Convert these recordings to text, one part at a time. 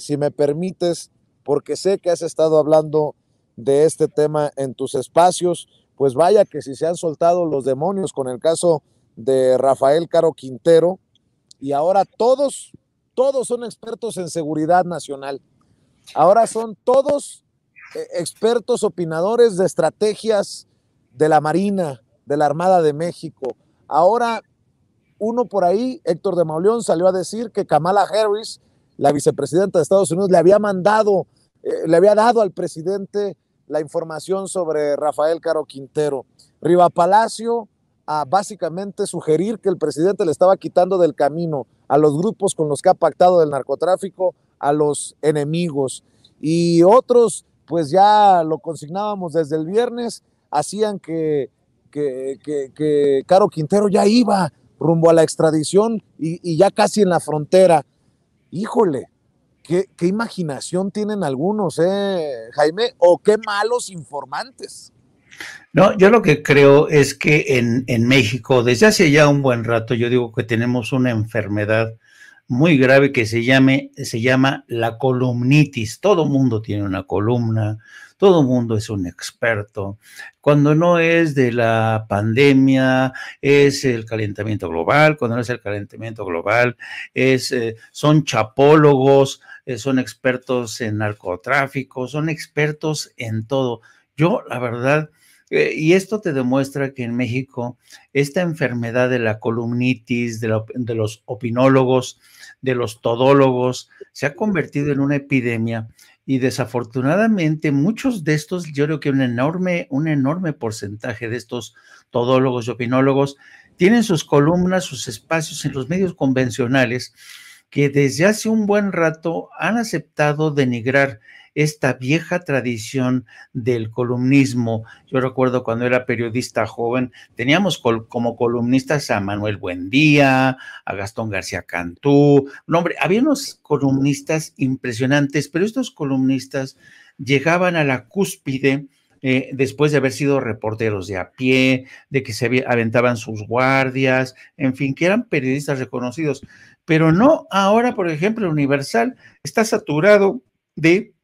si me permites, porque sé que has estado hablando de este tema en tus espacios, pues vaya que si se han soltado los demonios con el caso de Rafael Caro Quintero, y ahora todos, todos son expertos en seguridad nacional. Ahora son todos eh, expertos opinadores de estrategias de la Marina, de la Armada de México. Ahora, uno por ahí, Héctor de Mauleón, salió a decir que Kamala Harris la vicepresidenta de Estados Unidos le había mandado, eh, le había dado al presidente la información sobre Rafael Caro Quintero. Riva Palacio a básicamente sugerir que el presidente le estaba quitando del camino a los grupos con los que ha pactado del narcotráfico, a los enemigos. Y otros, pues ya lo consignábamos desde el viernes, hacían que, que, Caro Quintero ya iba rumbo a la extradición y ya casi en la frontera híjole, qué, imaginación tienen algunos, eh, Jaime, o qué malos informantes. No, yo lo que creo es que en, en, México, desde hace ya un buen rato, yo digo que tenemos una enfermedad muy grave que se, llame, se llama la columnitis. Todo mundo tiene una columna, todo mundo es un experto. Cuando no es de la pandemia, es el calentamiento global. Cuando no es el calentamiento global, es, eh, son chapólogos, eh, son expertos en narcotráfico, son expertos en todo. Yo, la verdad, eh, y esto te demuestra que en México esta enfermedad de la columnitis, de, los opinólogos, de los todólogos, se ha convertido en una epidemia y desafortunadamente muchos de estos, yo creo que un enorme, un enorme porcentaje de estos todólogos y opinólogos tienen sus columnas, sus espacios en los medios convencionales que desde hace un buen rato han aceptado denigrar esta vieja tradición del columnismo. Yo recuerdo cuando era periodista joven, teníamos como columnistas a Manuel Buendía, a Gastón García Cantú. No, hombre, había unos columnistas impresionantes, pero estos columnistas llegaban a la cúspide eh, después de haber sido reporteros de a pie, de que se aventaban sus guardias, en fin, que eran periodistas reconocidos. Pero no ahora, por ejemplo, Universal está saturado de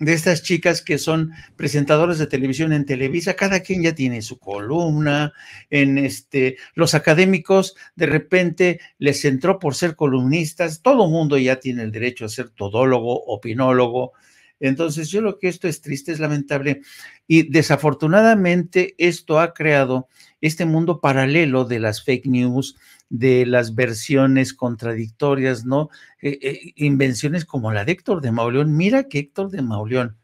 de estas chicas que son presentadoras de televisión en Televisa, cada quien ya tiene su columna, en este, los académicos de repente les entró por ser columnistas, todo mundo ya tiene el derecho a ser todólogo, opinólogo. Entonces, yo lo que esto es triste, es lamentable. Y desafortunadamente, esto ha creado este mundo paralelo de las fake news, de las versiones contradictorias, ¿no? Eh, eh, invenciones como la de Héctor de Mauleón. Mira que Héctor de Mauleón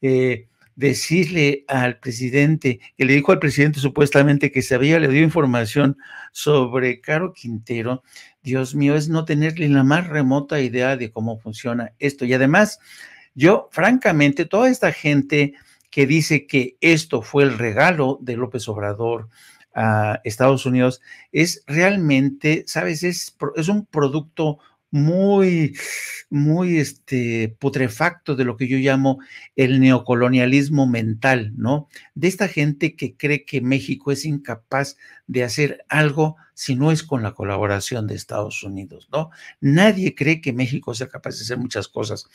eh, decirle al presidente, que le dijo al presidente supuestamente que se le dio información sobre Caro Quintero, Dios mío, es no tenerle la más remota idea de cómo funciona esto. Y además, yo, francamente, toda esta gente que dice que esto fue el regalo de López Obrador, Estados Unidos es realmente, sabes, es, es un producto muy, muy este, putrefacto de lo que yo llamo el neocolonialismo mental, ¿no? De esta gente que cree que México es incapaz de hacer algo si no es con la colaboración de Estados Unidos, ¿no? Nadie cree que México sea capaz de hacer muchas cosas.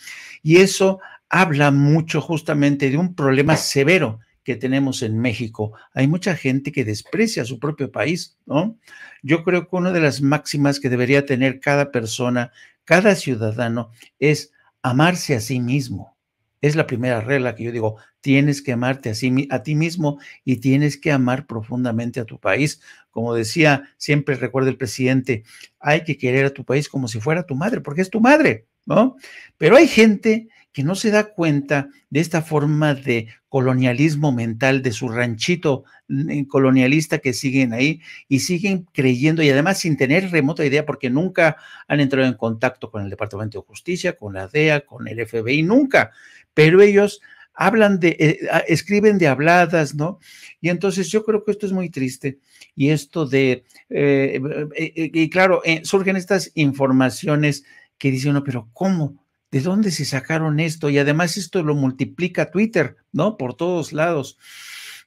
Y eso habla mucho justamente de un problema severo que tenemos en México. Hay mucha gente que desprecia a su propio país, ¿no? Yo creo que una de las máximas que debería tener cada persona, cada ciudadano, es amarse a sí mismo. Es la primera regla que yo digo, tienes que amarte a, a ti mismo y tienes que amar profundamente a tu país. Como decía, siempre recuerdo el presidente, hay que querer a tu país como si fuera tu madre, porque es tu madre, ¿no? Pero hay gente que no se da cuenta de esta forma de colonialismo mental, de su ranchito mm, colonialista que siguen ahí y siguen creyendo y además sin tener remota idea porque nunca han entrado en contacto con el Departamento de Justicia, con la DEA, con el FBI, nunca, pero ellos hablan de, eh, ah, escriben de habladas, ¿no? Y entonces yo creo que esto es muy triste y esto de, eh, eh, y claro, surgen estas informaciones que dice uno, pero ¿cómo? ¿de dónde se sacaron esto? Y además esto lo multiplica Twitter, ¿no? Por todos lados.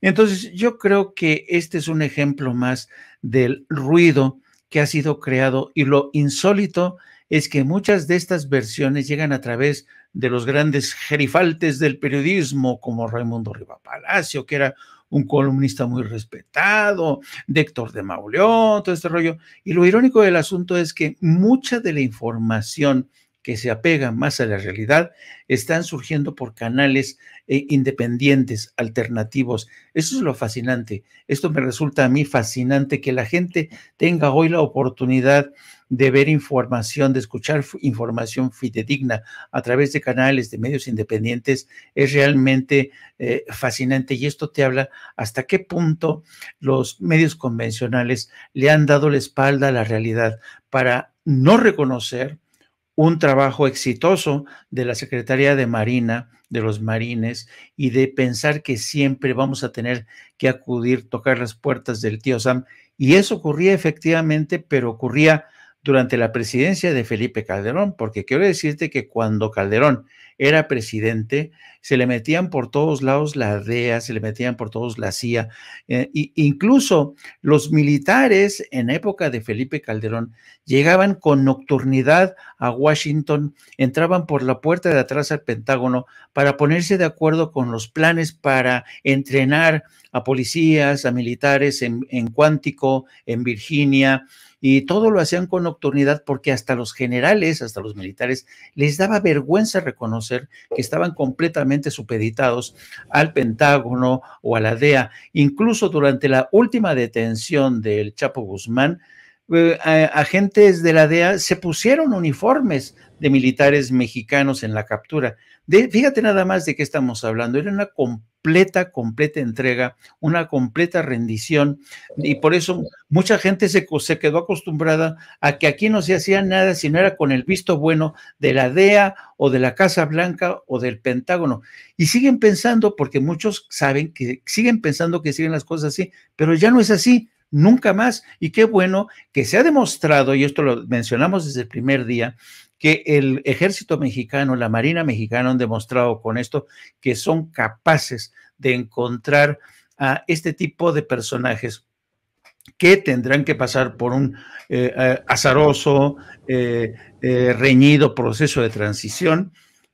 Entonces, yo creo que este es un ejemplo más del ruido que ha sido creado y lo insólito es que muchas de estas versiones llegan a través de los grandes gerifaltes del periodismo, como Raimundo Riva Palacio, que era un columnista muy respetado, de Héctor de Mauleón, todo este rollo. Y lo irónico del asunto es que mucha de la información que se apegan más a la realidad están surgiendo por canales eh, independientes, alternativos. Eso es lo fascinante. Esto me resulta a mí fascinante que la gente tenga hoy la oportunidad de ver información, de escuchar información fidedigna a través de canales, de medios independientes, es realmente eh, fascinante y esto te habla hasta qué punto los medios convencionales le han dado la espalda a la realidad para no reconocer, un trabajo exitoso de la Secretaría de Marina, de los marines, y de pensar que siempre vamos a tener que acudir, tocar las puertas del tío Sam. Y eso ocurría efectivamente, pero ocurría durante la presidencia de Felipe Calderón, porque quiero decirte que cuando Calderón era presidente, se le metían por todos lados la DEA, se le metían por todos la CIA, eh, incluso los militares en época de Felipe Calderón llegaban con nocturnidad a Washington, entraban por la puerta de atrás al Pentágono para ponerse de acuerdo con los planes para entrenar a policías, a militares en, en Cuántico, en Virginia, y todo lo hacían con nocturnidad porque hasta los generales, hasta los militares, les daba vergüenza reconocer que estaban completamente supeditados al Pentágono o a la DEA. Incluso durante la última detención del Chapo Guzmán, eh, agentes de la DEA se pusieron uniformes de militares mexicanos en la captura. fíjate nada más de qué estamos hablando. Era una completa, completa entrega, una completa rendición. Y por eso mucha gente se, se quedó acostumbrada a que aquí no se hacía nada si no era con el visto bueno de la DEA o de la Casa Blanca o del Pentágono. Y siguen pensando, porque muchos saben que siguen pensando que siguen las cosas así, pero ya no es así nunca más. Y qué bueno que se ha demostrado, y esto lo mencionamos desde el primer día, que el ejército mexicano, la Marina mexicana han demostrado con esto que son capaces de encontrar a este tipo de personajes que tendrán que pasar por un eh, eh, azaroso, eh, reñido proceso de transición,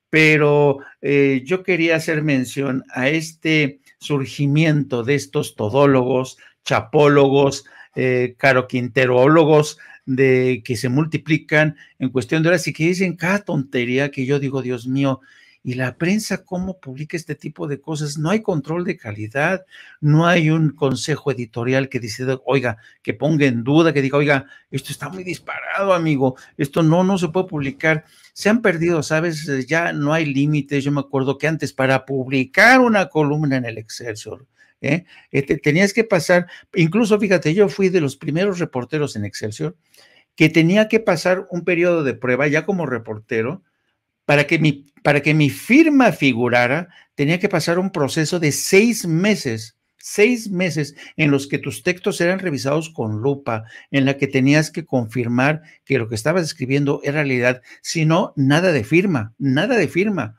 pero yo quería hacer mención a este surgimiento de estos todólogos, chapólogos, eh, quinterólogos de que se multiplican en cuestión de horas y que dicen cada tontería que yo digo, Dios mío, y la prensa cómo publica este tipo de cosas. No hay control de calidad, no hay un consejo editorial que dice oiga, que ponga en duda, que diga, oiga, esto está muy disparado, amigo, esto no, no se puede publicar. Se han perdido, sabes, ya no hay límites. Yo me acuerdo que antes para publicar una columna en el Excelsior, ¿eh? Este, tenías que pasar, incluso fíjate, yo fui de los primeros reporteros en Excelsior que tenía que pasar un periodo de prueba ya como reportero. Para que, mi, para que mi firma figurara, tenía que pasar un proceso de seis meses seis meses en los que tus textos eran revisados con lupa, en la que tenías que confirmar que lo que estabas escribiendo era realidad, si no, nada de firma, nada de firma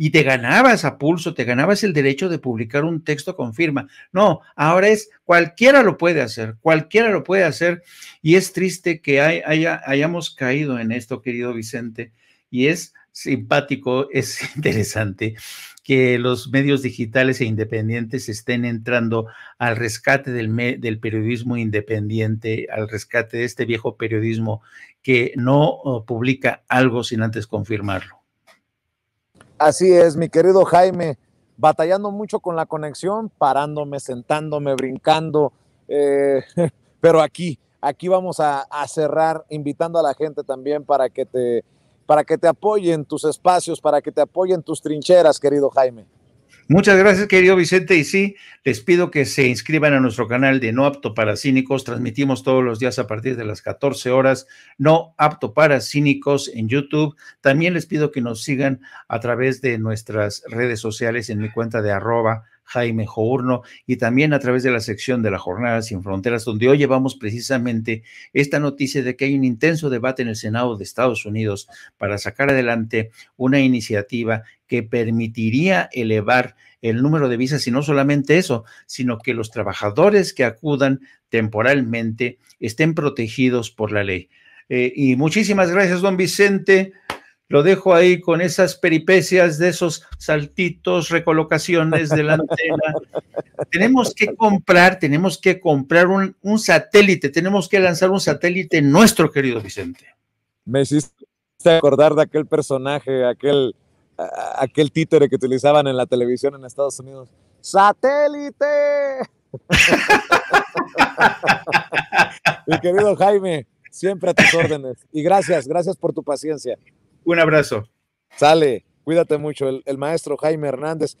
y te ganabas a pulso, te ganabas el derecho de publicar un texto con firma. No, ahora es cualquiera lo puede hacer, cualquiera lo puede hacer y es triste que hayamos caído en esto, querido Vicente, y es simpático, es interesante que los medios digitales e independientes estén entrando al rescate del, periodismo independiente, al rescate de este viejo periodismo que no oh, publica algo sin antes confirmarlo. Así es, mi querido Jaime, batallando mucho con la conexión, parándome, sentándome, brincando, eh, pero aquí, aquí vamos a, a, cerrar, invitando a la gente también para que te, para que te apoyen tus espacios, para que te apoyen tus trincheras, querido Jaime. Muchas gracias, querido Vicente. Y sí, les pido que se inscriban a nuestro canal de No Apto para Cínicos. Transmitimos todos los días a partir de las 14 horas No Apto para Cínicos en YouTube. También les pido que nos sigan a través de nuestras redes sociales en mi cuenta de arroba Jaime Journo, y también a través de la sección de la Jornada Sin Fronteras, donde hoy llevamos precisamente esta noticia de que hay un intenso debate en el Senado de Estados Unidos para sacar adelante una iniciativa que permitiría elevar el número de visas y no solamente eso, sino que los trabajadores que acudan temporalmente estén protegidos por la ley. Eh, y muchísimas gracias, don Vicente. Lo dejo ahí con esas peripecias de esos saltitos, recolocaciones de la antena. tenemos que comprar, tenemos que comprar un, satélite, tenemos que lanzar un satélite nuestro, querido Vicente. Me hiciste acordar de aquel personaje, aquel, aquel títere que utilizaban en la televisión en Estados Unidos. ¡Satélite! Mi querido Jaime, siempre a tus órdenes. Y gracias, gracias por tu paciencia. Un abrazo. Sale, cuídate mucho. El, maestro Jaime Hernández,